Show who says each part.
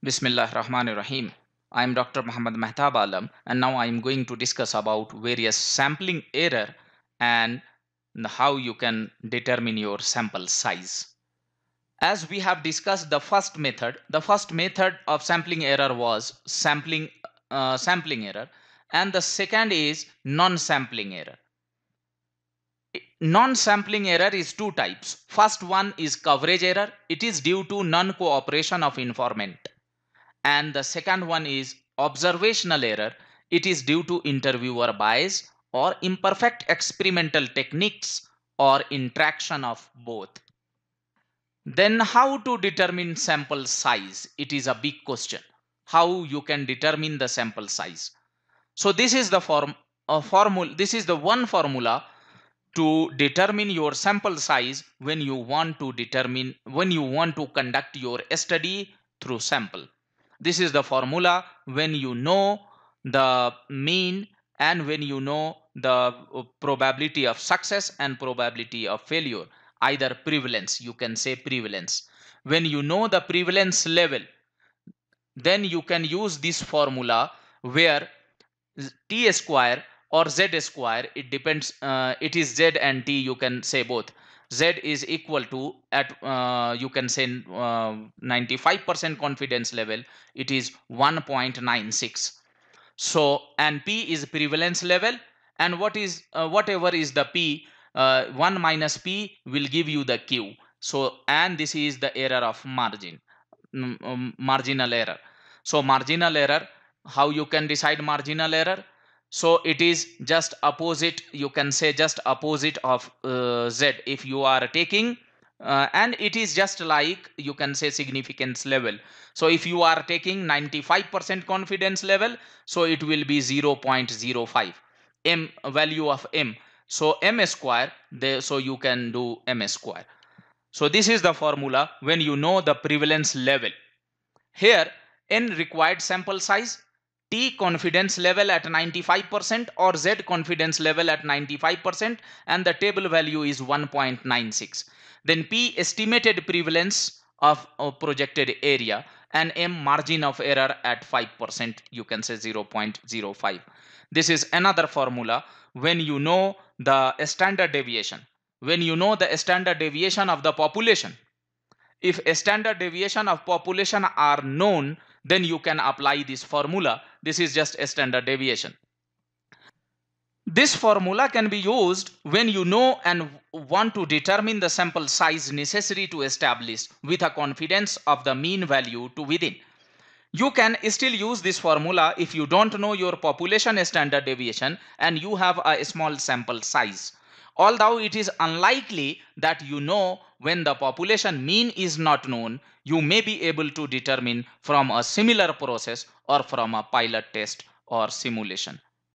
Speaker 1: Bismillah Rahman Rahim. I am Dr. Muhammad Mehtab Alam and now I am going to discuss about various sampling error and how you can determine your sample size. As we have discussed the first method, the first method of sampling error was sampling uh, sampling error and the second is non-sampling error. Non-sampling error is two types. First one is coverage error. It is due to non-cooperation of informant and the second one is observational error. It is due to interviewer bias or imperfect experimental techniques or interaction of both. Then how to determine sample size? It is a big question. How you can determine the sample size? So this is the form formula. This is the one formula to determine your sample size when you want to determine when you want to conduct your study through sample. This is the formula when you know the mean and when you know the uh, probability of success and probability of failure either prevalence you can say prevalence when you know the prevalence level then you can use this formula where t square or z square it depends uh, it is z and t you can say both z is equal to at uh, you can say 95% uh, confidence level it is 1.96 so and p is prevalence level and what is uh, whatever is the p uh, 1 minus p will give you the q so and this is the error of margin mm, um, marginal error so marginal error how you can decide marginal error so it is just opposite you can say just opposite of uh, z if you are taking uh, and it is just like you can say significance level so if you are taking 95% confidence level so it will be 0.05 m value of m so m square so you can do m square so this is the formula when you know the prevalence level here n required sample size T confidence level at 95% or Z confidence level at 95% and the table value is 1.96. Then P estimated prevalence of projected area and M margin of error at 5% you can say 0.05. This is another formula when you know the standard deviation. When you know the standard deviation of the population. If standard deviation of population are known then you can apply this formula. This is just a standard deviation. This formula can be used when you know and want to determine the sample size necessary to establish with a confidence of the mean value to within. You can still use this formula if you don't know your population standard deviation and you have a small sample size. Although it is unlikely that you know when the population mean is not known, you may be able to determine from a similar process or from a pilot test or simulation.